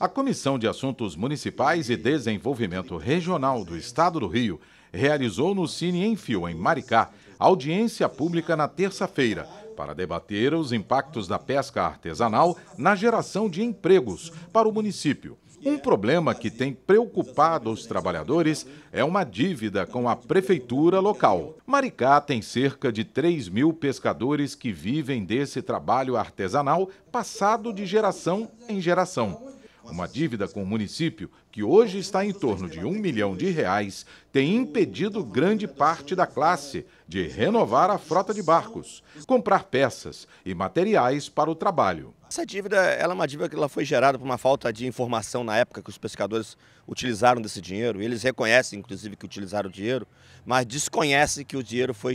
A Comissão de Assuntos Municipais e Desenvolvimento Regional do Estado do Rio realizou no Cine Enfio, em Maricá, audiência pública na terça-feira para debater os impactos da pesca artesanal na geração de empregos para o município. Um problema que tem preocupado os trabalhadores é uma dívida com a prefeitura local. Maricá tem cerca de 3 mil pescadores que vivem desse trabalho artesanal passado de geração em geração. Uma dívida com o município, que hoje está em torno de um milhão de reais, tem impedido grande parte da classe de renovar a frota de barcos, comprar peças e materiais para o trabalho. Essa dívida ela é uma dívida que ela foi gerada por uma falta de informação na época que os pescadores utilizaram desse dinheiro. Eles reconhecem, inclusive, que utilizaram o dinheiro, mas desconhecem que o dinheiro foi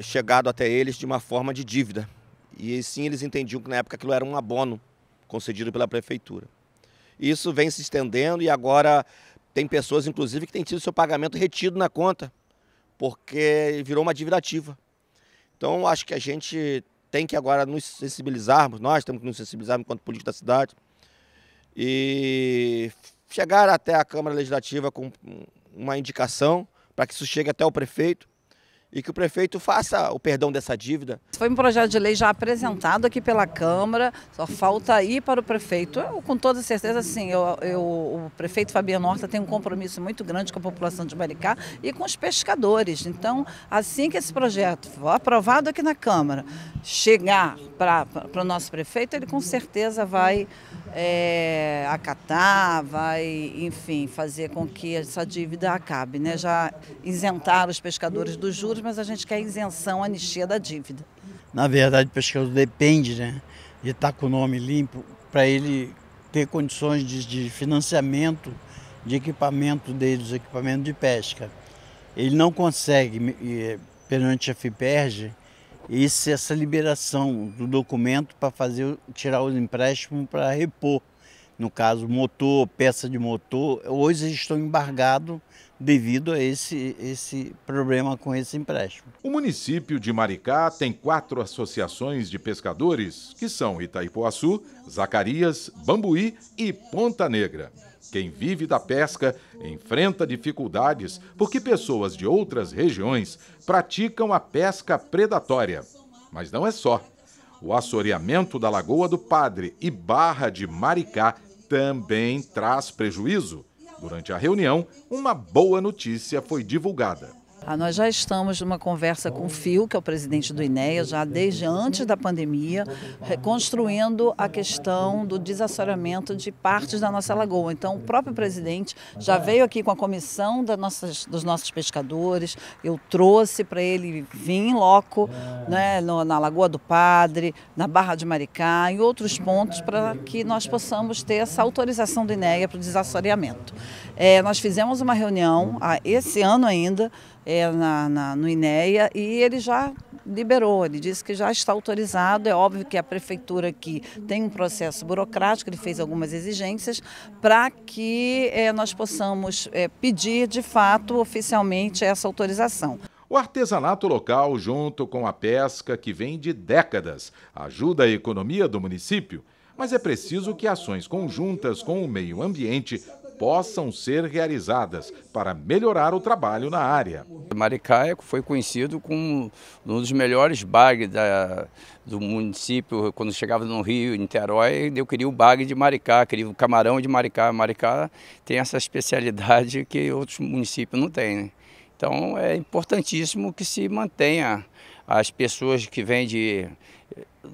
chegado até eles de uma forma de dívida. E sim, eles entendiam que na época aquilo era um abono concedido pela prefeitura. Isso vem se estendendo e agora tem pessoas, inclusive, que têm tido seu pagamento retido na conta, porque virou uma dívida ativa. Então, acho que a gente tem que agora nos sensibilizarmos, nós temos que nos sensibilizar enquanto político da cidade, e chegar até a Câmara Legislativa com uma indicação para que isso chegue até o prefeito e que o prefeito faça o perdão dessa dívida. Foi um projeto de lei já apresentado aqui pela Câmara, só falta ir para o prefeito. Eu, com toda certeza, sim, eu, eu, o prefeito Fabiano Horta tem um compromisso muito grande com a população de Maricá e com os pescadores. Então, assim que esse projeto for aprovado aqui na Câmara, chegar para o nosso prefeito, ele com certeza vai é, acatar, vai, enfim, fazer com que essa dívida acabe. Né? Já isentaram os pescadores dos juros, mas a gente quer isenção, anistia da dívida. Na verdade, o pescador depende né, de estar com o nome limpo para ele ter condições de, de financiamento de equipamento dele, dos equipamentos de pesca. Ele não consegue, perante a Fiperge esse, essa liberação do documento para fazer tirar os empréstimos para repor. No caso, motor, peça de motor, hoje eles estão embargados devido a esse, esse problema com esse empréstimo. O município de Maricá tem quatro associações de pescadores, que são Itaipuaçu, Zacarias, Bambuí e Ponta Negra. Quem vive da pesca enfrenta dificuldades porque pessoas de outras regiões praticam a pesca predatória. Mas não é só. O assoreamento da Lagoa do Padre e Barra de Maricá também traz prejuízo. Durante a reunião, uma boa notícia foi divulgada. Ah, nós já estamos numa conversa com o Fio, que é o presidente do INEA, já desde antes da pandemia, reconstruindo a questão do desassoreamento de partes da nossa lagoa. Então, o próprio presidente já veio aqui com a comissão nossas, dos nossos pescadores, eu trouxe para ele vir em loco, né, no, na Lagoa do Padre, na Barra de Maricá e outros pontos para que nós possamos ter essa autorização do INEA para o desassoreamento. É, nós fizemos uma reunião, ah, esse ano ainda, é, na, na, no INEA e ele já liberou, ele disse que já está autorizado. É óbvio que a prefeitura aqui tem um processo burocrático, ele fez algumas exigências para que é, nós possamos é, pedir de fato oficialmente essa autorização. O artesanato local, junto com a pesca, que vem de décadas, ajuda a economia do município mas é preciso que ações conjuntas com o meio ambiente possam ser realizadas para melhorar o trabalho na área. Maricá foi conhecido como um dos melhores bagues do município. Quando chegava no Rio, em Niterói, eu queria o bagre de Maricá, queria o camarão de Maricá. Maricá tem essa especialidade que outros municípios não têm. Né? Então é importantíssimo que se mantenha as pessoas que vêm de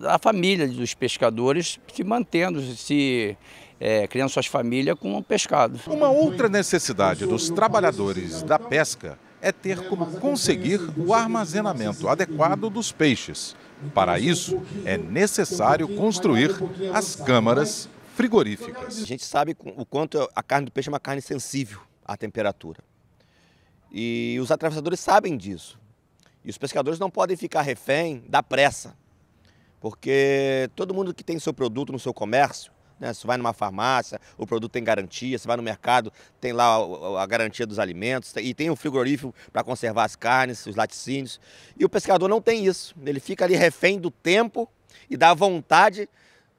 a família dos pescadores se mantendo, se é, criando suas famílias com o pescado. Uma outra necessidade dos trabalhadores da pesca é ter como conseguir o armazenamento adequado dos peixes. Para isso, é necessário construir as câmaras frigoríficas. A gente sabe o quanto a carne do peixe é uma carne sensível à temperatura. E os atravessadores sabem disso. E os pescadores não podem ficar refém da pressa, porque todo mundo que tem seu produto no seu comércio né? Você vai numa farmácia, o produto tem garantia, você vai no mercado, tem lá a, garantia dos alimentos, e tem o frigorífico para conservar as carnes, os laticínios. E o pescador não tem isso. Ele fica ali refém do tempo e da vontade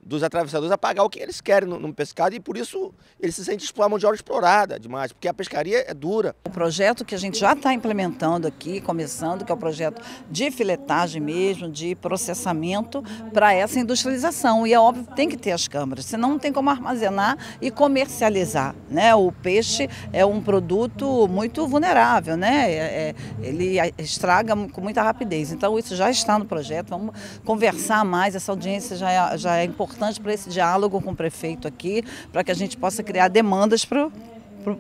dos atravessadores a pagar o que eles querem no, no, pescado e por isso eles se sentem uma mão de obra explorada demais, porque a pescaria é dura. O projeto que a gente já está implementando aqui, começando, que é o projeto de filetagem mesmo, de processamento para essa industrialização. E é óbvio que tem que ter as câmaras, senão não tem como armazenar e comercializar. Né? O peixe é um produto muito vulnerável, né? É, é ele estraga com muita rapidez. Então isso já está no projeto, vamos conversar mais, essa audiência já é, já é importante importante para esse diálogo com o prefeito aqui, para que a gente possa criar demandas para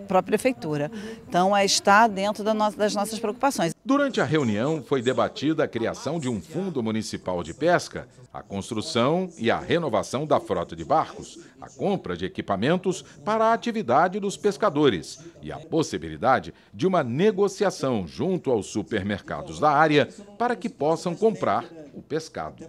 para a prefeitura. Então, é está dentro das nossas preocupações. Durante a reunião, foi debatida a criação de um fundo municipal de pesca, a construção e a renovação da frota de barcos, a compra de equipamentos para a atividade dos pescadores e a possibilidade de uma negociação junto aos supermercados da área para que possam comprar o pescado.